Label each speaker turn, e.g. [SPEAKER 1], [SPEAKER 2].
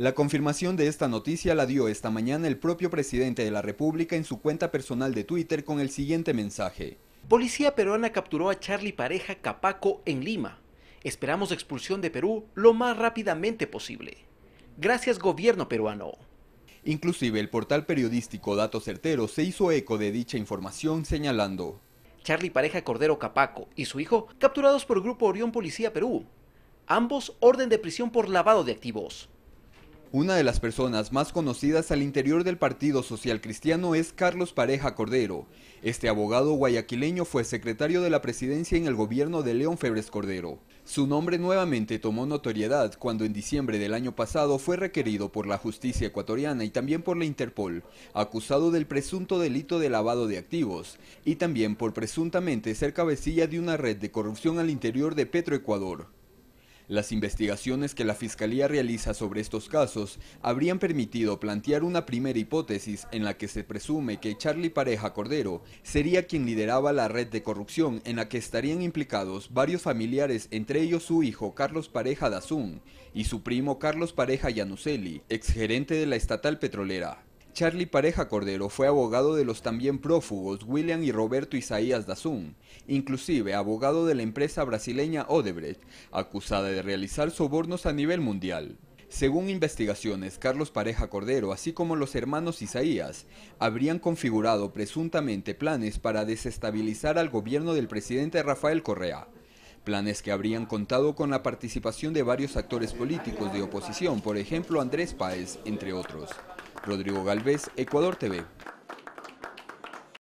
[SPEAKER 1] La confirmación de esta noticia la dio esta mañana el propio presidente de la República en su cuenta personal de Twitter con el siguiente mensaje. Policía peruana capturó a Charlie Pareja
[SPEAKER 2] Capaco en Lima. Esperamos expulsión de Perú lo más rápidamente posible. Gracias gobierno peruano. Inclusive el portal periodístico Datos Certeros se hizo eco de dicha información señalando. Charlie Pareja Cordero Capaco y su hijo capturados por Grupo Orión Policía Perú. Ambos orden de prisión por lavado de activos.
[SPEAKER 1] Una de las personas más conocidas al interior del Partido Social Cristiano es Carlos Pareja Cordero. Este abogado guayaquileño fue secretario de la presidencia en el gobierno de León Febres Cordero. Su nombre nuevamente tomó notoriedad cuando en diciembre del año pasado fue requerido por la justicia ecuatoriana y también por la Interpol, acusado del presunto delito de lavado de activos y también por presuntamente ser cabecilla de una red de corrupción al interior de Petroecuador. Las investigaciones que la Fiscalía realiza sobre estos casos habrían permitido plantear una primera hipótesis en la que se presume que Charlie Pareja Cordero sería quien lideraba la red de corrupción en la que estarían implicados varios familiares, entre ellos su hijo Carlos Pareja Dazún y su primo Carlos Pareja Yanuseli, exgerente de la estatal petrolera. Charlie Pareja Cordero fue abogado de los también prófugos William y Roberto Isaías Dazún, inclusive abogado de la empresa brasileña Odebrecht, acusada de realizar sobornos a nivel mundial. Según investigaciones, Carlos Pareja Cordero, así como los hermanos Isaías, habrían configurado presuntamente planes para desestabilizar al gobierno del presidente Rafael Correa planes que habrían contado con la participación de varios actores políticos de oposición, por ejemplo Andrés Páez, entre otros. Rodrigo Galvez, Ecuador TV.